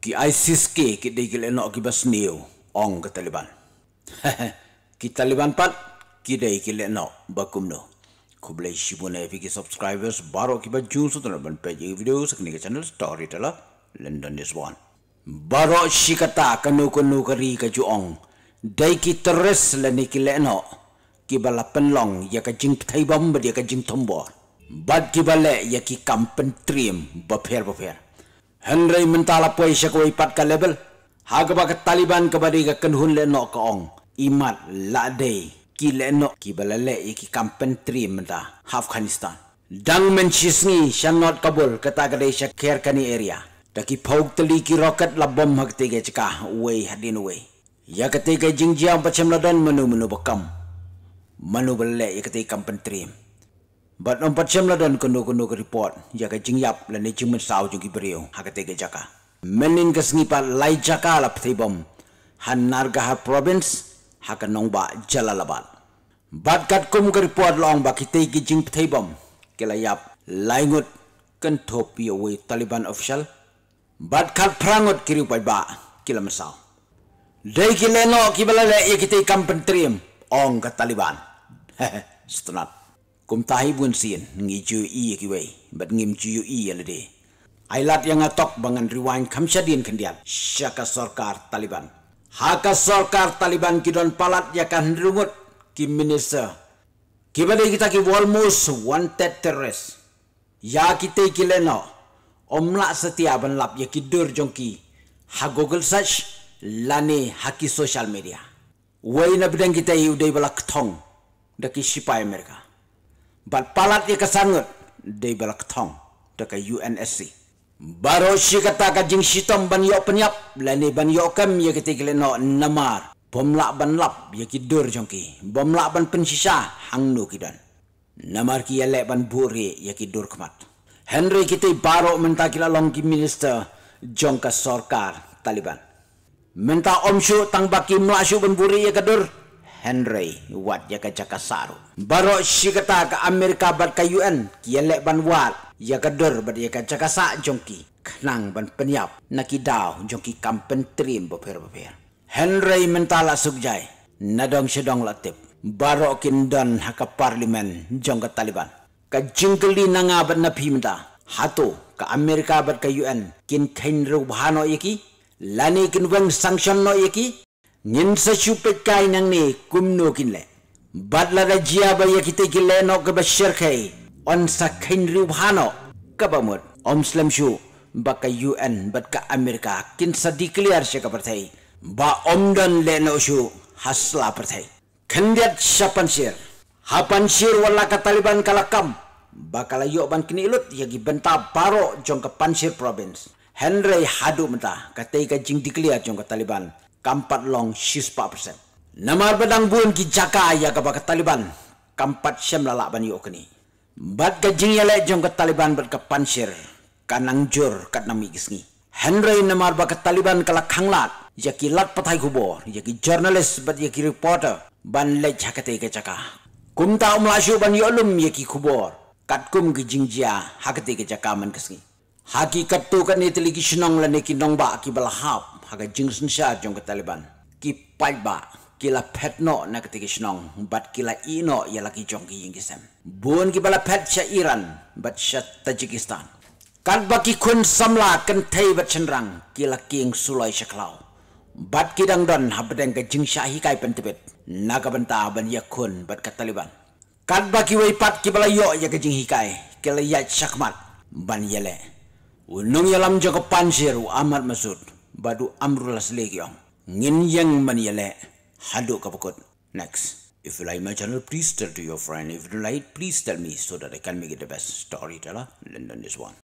ki ISIS ke ki dei gele no ki bas niu ong ke Taliban. ki Taliban pat ki dei gele no bakum no. Ku boleh shibu ki subscribers baro ki ba jun so tuna ban pe ji video sak ni ke channel story tala London is one. Baro shikata kanu kanu kari ka ju ong. Dei ki terus le lah ni ki le no. Ki ba la long ya ka jing thai bom ba ya ka jing thombo. Bad ki ba ya ki kampen trim ba pher ba pher. Henry mentala puai siya kuwa ipat ka level. Haga ba taliban ka badi ka kenhun le no ka ong. Imat la day. Ki le no ki balale iki kampen tri menta Afghanistan. Dang men shisngi siya not kabul kata ka day siya kher ka ni area. Daki pauk tali ki roket la bom ha ketiga cika uwey hadin uwey. Ya ketiga jingjiang pacham ladan menu-menu bekam. Menu balale iki ya kampen tri Bat nampat siyam ladan kondo kondo report Jaka ya jing yap la ni jing mensaw jing ibrio Haka tege jaka Menin ka sengipa lai jaka la ptibom Han nargaha province Haka nongba jala labat Bat kat kum report loong baki tege jing ptibom Kila yap lai ngut Kento taliban official Bat kat prangut kiri upay ba Kila mensaw Dei ki leno ki balale ya kita ikan pentrim taliban Hehe Setunat kum tahi bun sin ngi ju i ki wei bat ngim ju i ale de ai lat yang atok bangan riwain kham shadin kan dia syaka sarkar taliban ha ka sarkar taliban ki don palat ya kan rumut ki minister ki bade kita ki walmus wanted terrorist ya kita ki no, omla setia ban lap ya ki dur jongki ha google search lani haki social media wei na bidang kita i udai bala ktong daki sipai amerika bal palat ye kasangat de balak thong de ka UNSC baro shi kata ka jing shi tom ban yo penyap la ni ban yo ya kam ye kite kle no namar pomla ban lap ye ya ki dor jongki bomla ban pen sisa hang no kidan namar ki ye ban buri ye ya ki dor. kmat henry kite baro menta kila long ki minister jongka ka sarkar taliban menta om tang baki mla ban buri ye ka dor. Henry Wat ya ke Saru. Baru si kata ke Amerika bat ke UN, kian lek ban Wat ya ke Dur bat ya ke Sa jongki. Kenang ban penyap naki daw jongki kampen trim bapir-bapir. Henry mentala lah sukjai, nadong sedong latip. Baru kindan haka parlimen jongka Taliban. Ke jingkeli nang abad nabi pimda, hatu ke Amerika bat ke UN, kin kain rubhano iki, lani kin weng sanksyon no iki, ngin sa chupet kai nang ni kumno kin le batla da jia ba ya kite kin le no ke ba sher on sa khin ri bhano ka ba mot om slam shu ba ka un ba ka america kin sa di clear ka parthai ba om dan le no shu hasla parthai khandyat shapan sher ha pan wala ka taliban kalakam bakala yo ban kini ilut ya gi benta baro jong ka pansir province henry hadu mata katai ka jing dikliat jong ka taliban kampat long shis pa persen. Namar badang buan ki jaka ya ka Taliban, kampat syam lalak ban yuk ni. Bat ka ya lek jong ka Taliban bat ka pansir, kanang jur kat nami gisngi. Henry namar baka Taliban kalak hanglat, ya ki lak patai kubur, ya ki jurnalis bat ya ki reporter, ban lek jakate ka jaka. Kum ta um lasyu ban yuk ya lum ya ki kubur, kat kum ki jing jia hakate ka jaka man gisngi. Hakikat tu kan ni teliki senang lani ki nong ki balahap haga jingsun sha jong ka taliban ki paiba kila petno na ketika nong, bat kila ino ya ki jong ki yingi sem bun ki bala pet sha iran bat sha tajikistan kan ba ki kun samla kan thai bat chenrang kila king sulai sha klau bat ki dang don habdeng ka jing sha hi kai pen tibet na ka banta ban ya kun bat ka taliban kan ba ki wei pat ki bala yo ya ka jing hi kai kila ya shakmat ban yele Unung yalam jaga pansir Ahmad Masud badu amrul aslegiang ngin yang man yale hadu kapakot next if you like my channel please tell to your friend if you like please tell me so that i can make it the best storyteller in this one